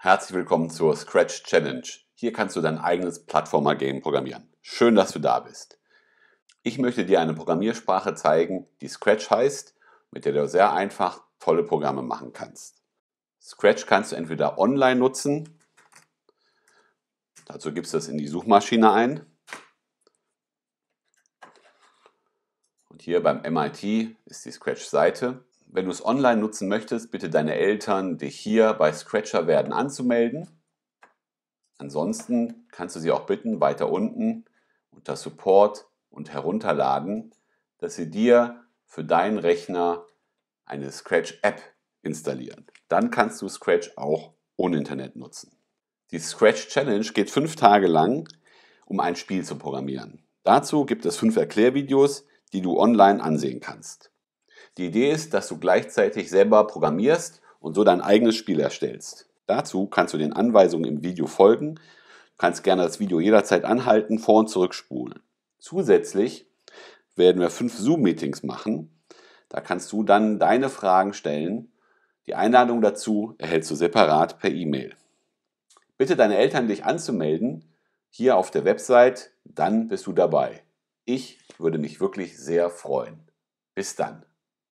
Herzlich willkommen zur Scratch Challenge. Hier kannst du dein eigenes Plattformer-Game programmieren. Schön, dass du da bist. Ich möchte dir eine Programmiersprache zeigen, die Scratch heißt, mit der du sehr einfach tolle Programme machen kannst. Scratch kannst du entweder online nutzen, dazu gibst du es in die Suchmaschine ein. Und hier beim MIT ist die Scratch-Seite. Wenn du es online nutzen möchtest, bitte deine Eltern, dich hier bei Scratcher werden anzumelden. Ansonsten kannst du sie auch bitten, weiter unten unter Support und herunterladen, dass sie dir für deinen Rechner eine Scratch-App installieren. Dann kannst du Scratch auch ohne Internet nutzen. Die Scratch Challenge geht fünf Tage lang, um ein Spiel zu programmieren. Dazu gibt es fünf Erklärvideos, die du online ansehen kannst. Die Idee ist, dass du gleichzeitig selber programmierst und so dein eigenes Spiel erstellst. Dazu kannst du den Anweisungen im Video folgen, du kannst gerne das Video jederzeit anhalten, vor- und zurückspulen. Zusätzlich werden wir fünf Zoom-Meetings machen. Da kannst du dann deine Fragen stellen. Die Einladung dazu erhältst du separat per E-Mail. Bitte deine Eltern, dich anzumelden, hier auf der Website, dann bist du dabei. Ich würde mich wirklich sehr freuen. Bis dann.